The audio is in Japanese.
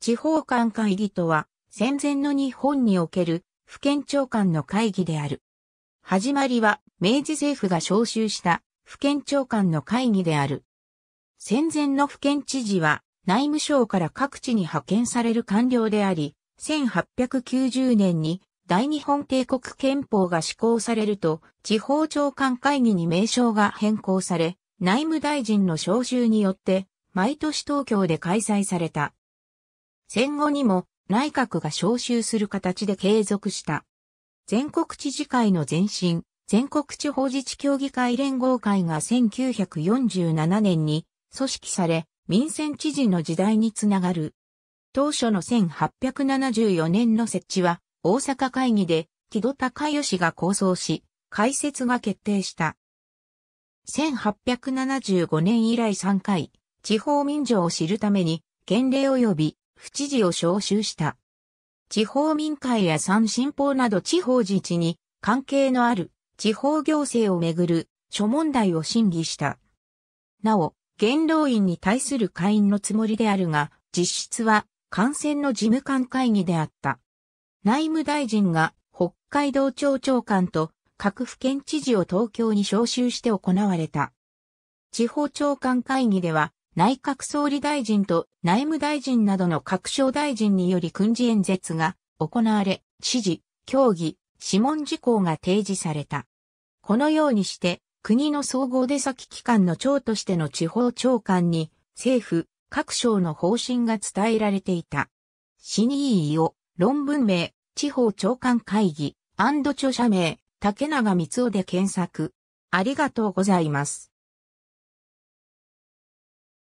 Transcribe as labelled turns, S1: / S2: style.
S1: 地方官会議とは、戦前の日本における、府県長官の会議である。始まりは、明治政府が召集した、府県長官の会議である。戦前の府県知事は、内務省から各地に派遣される官僚であり、1890年に、大日本帝国憲法が施行されると、地方長官会議に名称が変更され、内務大臣の召集によって、毎年東京で開催された。戦後にも内閣が招集する形で継続した。全国知事会の前身、全国地方自治協議会連合会が1947年に組織され、民選知事の時代につながる。当初の1874年の設置は、大阪会議で木戸孝義が構想し、開設が決定した。1875年以来3回、地方民情を知るために、県令及び府知事を招集した。地方民会や三新法など地方自治に関係のある地方行政をめぐる諸問題を審議した。なお、元老院に対する会員のつもりであるが、実質は感染の事務官会議であった。内務大臣が北海道庁長官と各府県知事を東京に招集して行われた。地方長官会議では内閣総理大臣と内務大臣などの各省大臣により訓示演説が行われ、指示、協議、諮問事項が提示された。このようにして、国の総合出先機関の長としての地方長官に、政府、各省の方針が伝えられていた。にニーを論文名、地方長官会議、著者名、竹永光雄で検索。ありがとうございます。